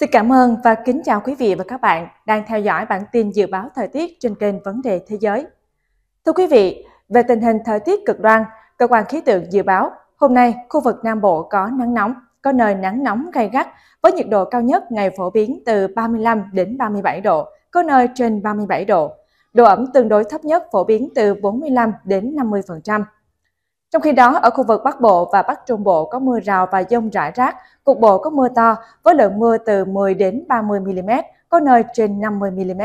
Xin cảm ơn và kính chào quý vị và các bạn đang theo dõi bản tin dự báo thời tiết trên kênh Vấn đề Thế giới. Thưa quý vị, về tình hình thời tiết cực đoan, Cơ quan Khí tượng dự báo hôm nay khu vực Nam Bộ có nắng nóng, có nơi nắng nóng gay gắt với nhiệt độ cao nhất ngày phổ biến từ 35 đến 37 độ, có nơi trên 37 độ. Độ ẩm tương đối thấp nhất phổ biến từ 45 đến 50%. Trong khi đó, ở khu vực Bắc Bộ và Bắc Trung Bộ có mưa rào và dông rải rác Cục bộ có mưa to với lượng mưa từ 10 đến 30 mm, có nơi trên 50 mm.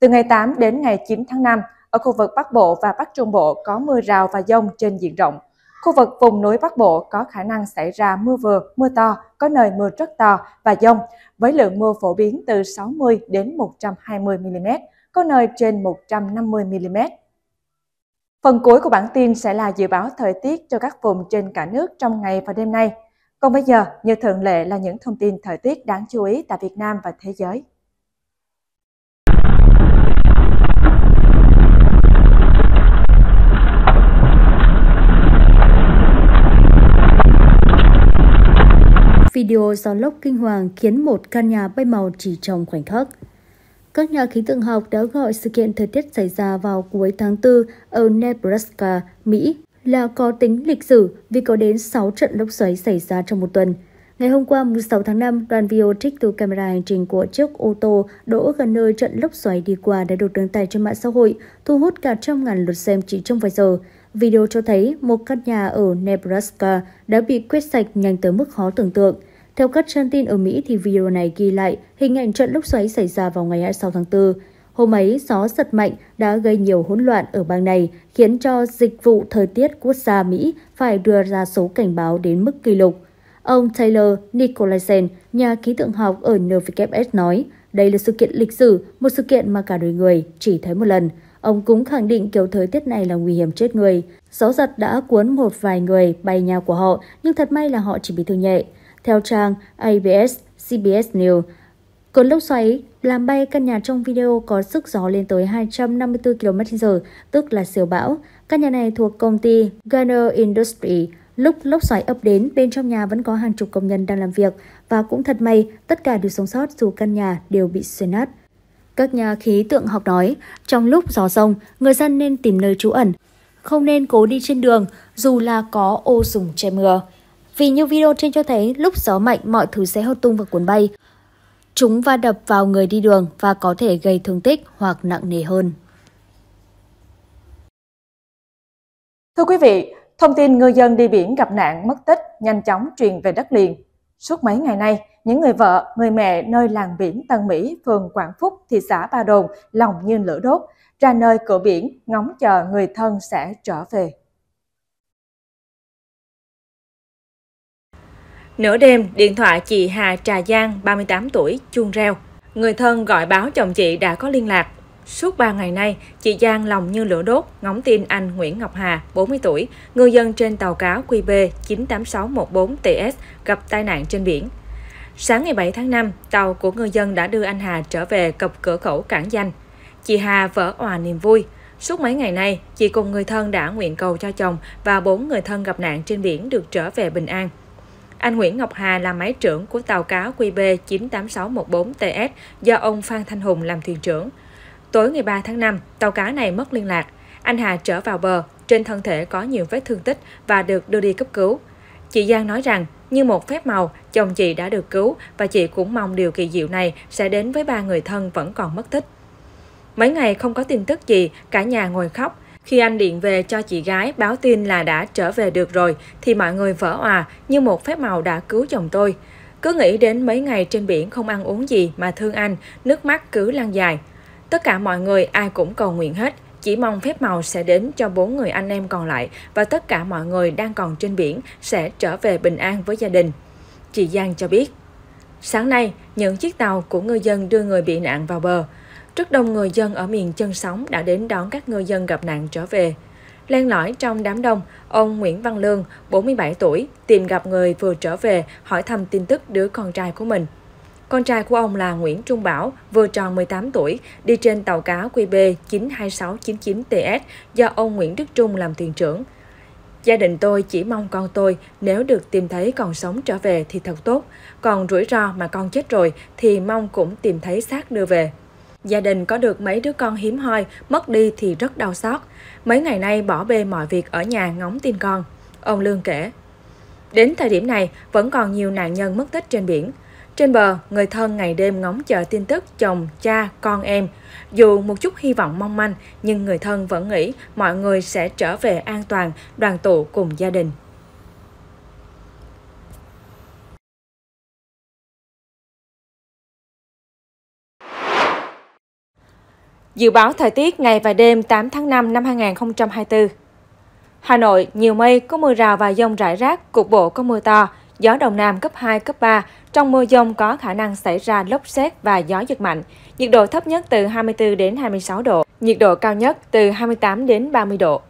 Từ ngày 8 đến ngày 9 tháng 5, ở khu vực Bắc Bộ và Bắc Trung Bộ có mưa rào và dông trên diện rộng. Khu vực vùng núi Bắc Bộ có khả năng xảy ra mưa vừa, mưa to, có nơi mưa rất to và dông, với lượng mưa phổ biến từ 60 đến 120 mm, có nơi trên 150 mm. Phần cuối của bản tin sẽ là dự báo thời tiết cho các vùng trên cả nước trong ngày và đêm nay. Còn bây giờ, như thường lệ là những thông tin thời tiết đáng chú ý tại Việt Nam và thế giới. Video gió lốc kinh hoàng khiến một căn nhà bay màu chỉ trong khoảnh khắc. Các nhà khí tượng học đã gọi sự kiện thời tiết xảy ra vào cuối tháng 4 ở Nebraska, Mỹ là có tính lịch sử vì có đến 6 trận lốc xoáy xảy ra trong một tuần. Ngày hôm qua 16 tháng 5, đoàn video trích từ camera hành trình của chiếc ô tô đỗ gần nơi trận lốc xoáy đi qua đã được đăng tải trên mạng xã hội, thu hút cả trăm ngàn lượt xem chỉ trong vài giờ. Video cho thấy một căn nhà ở Nebraska đã bị quét sạch nhanh tới mức khó tưởng tượng. Theo các trang tin ở Mỹ thì video này ghi lại hình ảnh trận lốc xoáy xảy ra vào ngày 26 tháng 4. Hôm ấy, gió giật mạnh đã gây nhiều hỗn loạn ở bang này, khiến cho dịch vụ thời tiết quốc gia Mỹ phải đưa ra số cảnh báo đến mức kỷ lục. Ông Taylor Nicolaisen, nhà khí tượng học ở NWS nói, đây là sự kiện lịch sử, một sự kiện mà cả đời người chỉ thấy một lần. Ông cũng khẳng định kiểu thời tiết này là nguy hiểm chết người. Gió giật đã cuốn một vài người bay nhà của họ, nhưng thật may là họ chỉ bị thương nhẹ. Theo trang ABS, CBS News, cơn lốc xoáy làm bay căn nhà trong video có sức gió lên tới 254 km/h, tức là siêu bão. Căn nhà này thuộc công ty Garner Industry. Lúc lốc xoáy ập đến, bên trong nhà vẫn có hàng chục công nhân đang làm việc. Và cũng thật may, tất cả đều sống sót dù căn nhà đều bị xuyên nát. Các nhà khí tượng học nói, trong lúc gió rông, người dân nên tìm nơi trú ẩn, không nên cố đi trên đường dù là có ô dùng che mưa. Vì như video trên cho thấy, lúc gió mạnh mọi thứ sẽ hất tung và cuốn bay. Chúng va đập vào người đi đường và có thể gây thương tích hoặc nặng nề hơn. Thưa quý vị, thông tin ngư dân đi biển gặp nạn mất tích nhanh chóng truyền về đất liền. Suốt mấy ngày nay, những người vợ, người mẹ nơi làng biển Tân Mỹ, phường Quảng Phúc, thị xã Ba Đồn lòng như lửa đốt, ra nơi cửa biển ngóng chờ người thân sẽ trở về. Nửa đêm, điện thoại chị Hà Trà Giang, 38 tuổi, chuông reo. Người thân gọi báo chồng chị đã có liên lạc. Suốt 3 ngày nay, chị Giang lòng như lửa đốt, ngóng tin anh Nguyễn Ngọc Hà, 40 tuổi, ngư dân trên tàu cá QB 98614TS gặp tai nạn trên biển. Sáng ngày 7 tháng 5, tàu của ngư dân đã đưa anh Hà trở về cập cửa khẩu cảng danh. Chị Hà vỡ òa niềm vui. Suốt mấy ngày nay, chị cùng người thân đã nguyện cầu cho chồng và bốn người thân gặp nạn trên biển được trở về bình an. Anh Nguyễn Ngọc Hà là máy trưởng của tàu cá QB 98614TS do ông Phan Thanh Hùng làm thuyền trưởng. Tối ngày 3 tháng 5, tàu cá này mất liên lạc. Anh Hà trở vào bờ, trên thân thể có nhiều vết thương tích và được đưa đi cấp cứu. Chị Giang nói rằng, như một phép màu, chồng chị đã được cứu và chị cũng mong điều kỳ diệu này sẽ đến với ba người thân vẫn còn mất tích. Mấy ngày không có tin tức gì, cả nhà ngồi khóc, khi anh điện về cho chị gái báo tin là đã trở về được rồi, thì mọi người vỡ òa như một phép màu đã cứu chồng tôi. Cứ nghĩ đến mấy ngày trên biển không ăn uống gì mà thương anh, nước mắt cứ lan dài. Tất cả mọi người ai cũng cầu nguyện hết, chỉ mong phép màu sẽ đến cho bốn người anh em còn lại và tất cả mọi người đang còn trên biển sẽ trở về bình an với gia đình. Chị Giang cho biết. Sáng nay, những chiếc tàu của ngư dân đưa người bị nạn vào bờ. Rất đông người dân ở miền chân sóng đã đến đón các ngư dân gặp nạn trở về. Len lỏi trong đám đông, ông Nguyễn Văn Lương, 47 tuổi, tìm gặp người vừa trở về hỏi thăm tin tức đứa con trai của mình. Con trai của ông là Nguyễn Trung Bảo, vừa tròn 18 tuổi, đi trên tàu cá QB 92699TS do ông Nguyễn Đức Trung làm thuyền trưởng. Gia đình tôi chỉ mong con tôi nếu được tìm thấy còn sống trở về thì thật tốt, còn rủi ro mà con chết rồi thì mong cũng tìm thấy xác đưa về. Gia đình có được mấy đứa con hiếm hoi, mất đi thì rất đau xót. Mấy ngày nay bỏ bê mọi việc ở nhà ngóng tin con. Ông Lương kể. Đến thời điểm này, vẫn còn nhiều nạn nhân mất tích trên biển. Trên bờ, người thân ngày đêm ngóng chờ tin tức chồng, cha, con em. Dù một chút hy vọng mong manh, nhưng người thân vẫn nghĩ mọi người sẽ trở về an toàn, đoàn tụ cùng gia đình. Dự báo thời tiết ngày và đêm 8 tháng 5 năm 2024. Hà Nội, nhiều mây, có mưa rào và dông rải rác, cục bộ có mưa to, gió Đông Nam cấp 2, cấp 3. Trong mưa dông có khả năng xảy ra lốc xét và gió giật mạnh. Nhiệt độ thấp nhất từ 24 đến 26 độ, nhiệt độ cao nhất từ 28 đến 30 độ.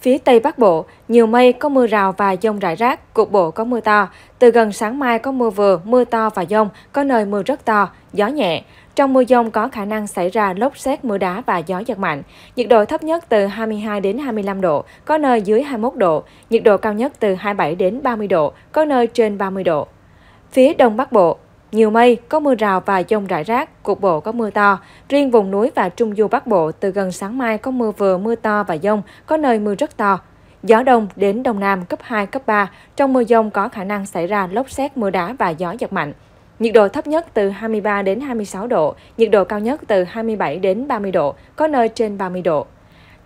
Phía Tây Bắc Bộ, nhiều mây, có mưa rào và dông rải rác, cục bộ có mưa to. Từ gần sáng mai có mưa vừa, mưa to và dông, có nơi mưa rất to, gió nhẹ. Trong mưa dông có khả năng xảy ra lốc xét mưa đá và gió giật mạnh. Nhiệt độ thấp nhất từ 22 đến 25 độ, có nơi dưới 21 độ. Nhiệt độ cao nhất từ 27 đến 30 độ, có nơi trên 30 độ. Phía Đông Bắc Bộ, nhiều mây, có mưa rào và dông rải rác, cục bộ có mưa to. Riêng vùng núi và trung du Bắc Bộ từ gần sáng mai có mưa vừa, mưa to và dông, có nơi mưa rất to. Gió đông đến đông nam cấp 2, cấp 3. Trong mưa dông có khả năng xảy ra lốc xét, mưa đá và gió giật mạnh. Nhiệt độ thấp nhất từ 23 đến 26 độ, nhiệt độ cao nhất từ 27 đến 30 độ, có nơi trên 30 độ.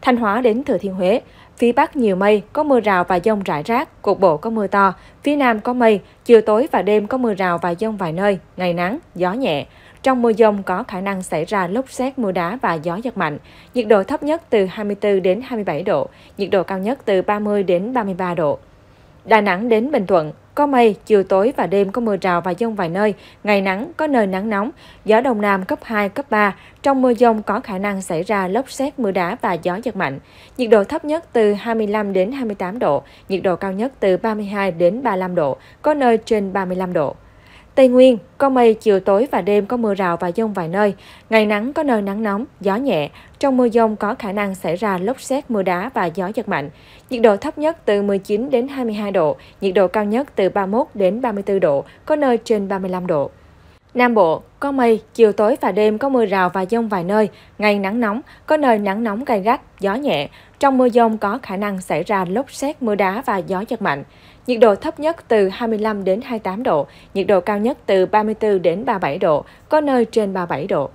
Thanh Hóa đến Thừa Thiên Huế, phía Bắc nhiều mây, có mưa rào và dông rải rác, cục bộ có mưa to, phía Nam có mây, chiều tối và đêm có mưa rào và dông vài nơi, ngày nắng, gió nhẹ. Trong mưa dông có khả năng xảy ra lốc xét mưa đá và gió giật mạnh. Nhiệt độ thấp nhất từ 24 đến 27 độ, nhiệt độ cao nhất từ 30 đến 33 độ. Đà Nẵng đến Bình Thuận, có mây, chiều tối và đêm có mưa rào và dông vài nơi, ngày nắng, có nơi nắng nóng, gió đông nam cấp 2, cấp 3. Trong mưa dông có khả năng xảy ra lốc xét, mưa đá và gió giật mạnh. Nhiệt độ thấp nhất từ 25 đến 28 độ, nhiệt độ cao nhất từ 32 đến 35 độ, có nơi trên 35 độ. Tây Nguyên, có mây, chiều tối và đêm có mưa rào và dông vài nơi. Ngày nắng có nơi nắng nóng, gió nhẹ. Trong mưa dông có khả năng xảy ra lốc xét, mưa đá và gió giật mạnh. Nhiệt độ thấp nhất từ 19 đến 22 độ, nhiệt độ cao nhất từ 31 đến 34 độ, có nơi trên 35 độ. Nam Bộ, có mây, chiều tối và đêm có mưa rào và dông vài nơi, ngày nắng nóng, có nơi nắng nóng gai gắt, gió nhẹ. Trong mưa dông có khả năng xảy ra lốc xét, mưa đá và gió giật mạnh. Nhiệt độ thấp nhất từ 25 đến 28 độ, nhiệt độ cao nhất từ 34 đến 37 độ, có nơi trên 37 độ.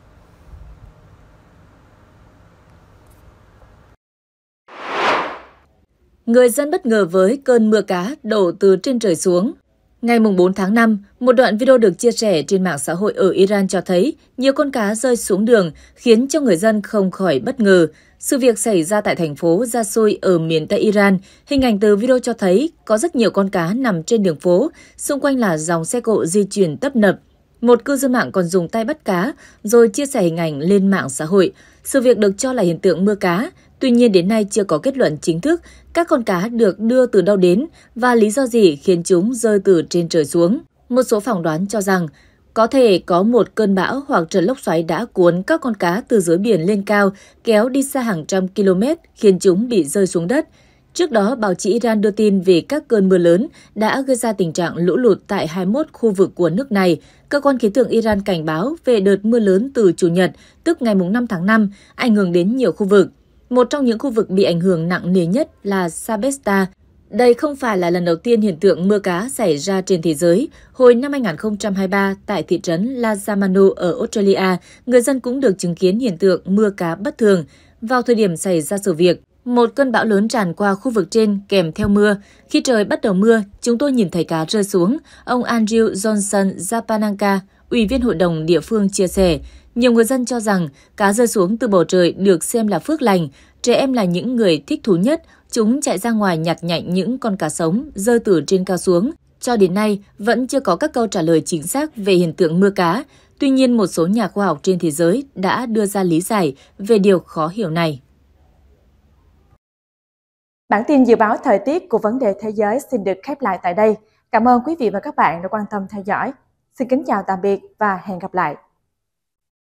Người dân bất ngờ với cơn mưa cá đổ từ trên trời xuống. Ngày 4 tháng 5, một đoạn video được chia sẻ trên mạng xã hội ở Iran cho thấy nhiều con cá rơi xuống đường, khiến cho người dân không khỏi bất ngờ. Sự việc xảy ra tại thành phố Jasui ở miền Tây Iran. Hình ảnh từ video cho thấy có rất nhiều con cá nằm trên đường phố, xung quanh là dòng xe cộ di chuyển tấp nập. Một cư dân mạng còn dùng tay bắt cá rồi chia sẻ hình ảnh lên mạng xã hội. Sự việc được cho là hiện tượng mưa cá Tuy nhiên đến nay chưa có kết luận chính thức các con cá được đưa từ đâu đến và lý do gì khiến chúng rơi từ trên trời xuống. Một số phỏng đoán cho rằng có thể có một cơn bão hoặc trận lốc xoáy đã cuốn các con cá từ dưới biển lên cao, kéo đi xa hàng trăm km khiến chúng bị rơi xuống đất. Trước đó, báo chí Iran đưa tin về các cơn mưa lớn đã gây ra tình trạng lũ lụt tại 21 khu vực của nước này. Cơ quan khí tượng Iran cảnh báo về đợt mưa lớn từ Chủ nhật, tức ngày 5 tháng 5, ảnh hưởng đến nhiều khu vực. Một trong những khu vực bị ảnh hưởng nặng nề nhất là Sabesta. Đây không phải là lần đầu tiên hiện tượng mưa cá xảy ra trên thế giới. Hồi năm 2023, tại thị trấn Lazamano ở Australia, người dân cũng được chứng kiến hiện tượng mưa cá bất thường. Vào thời điểm xảy ra sự việc, một cơn bão lớn tràn qua khu vực trên kèm theo mưa. Khi trời bắt đầu mưa, chúng tôi nhìn thấy cá rơi xuống. Ông Andrew Johnson Zapananka, Ủy viên hội đồng địa phương chia sẻ, nhiều người dân cho rằng cá rơi xuống từ bầu trời được xem là phước lành, trẻ em là những người thích thú nhất, chúng chạy ra ngoài nhặt nhạnh những con cá sống rơi từ trên cao xuống. Cho đến nay, vẫn chưa có các câu trả lời chính xác về hiện tượng mưa cá. Tuy nhiên, một số nhà khoa học trên thế giới đã đưa ra lý giải về điều khó hiểu này. Bản tin dự báo thời tiết của vấn đề thế giới xin được khép lại tại đây. Cảm ơn quý vị và các bạn đã quan tâm theo dõi. Xin kính chào tạm biệt và hẹn gặp lại.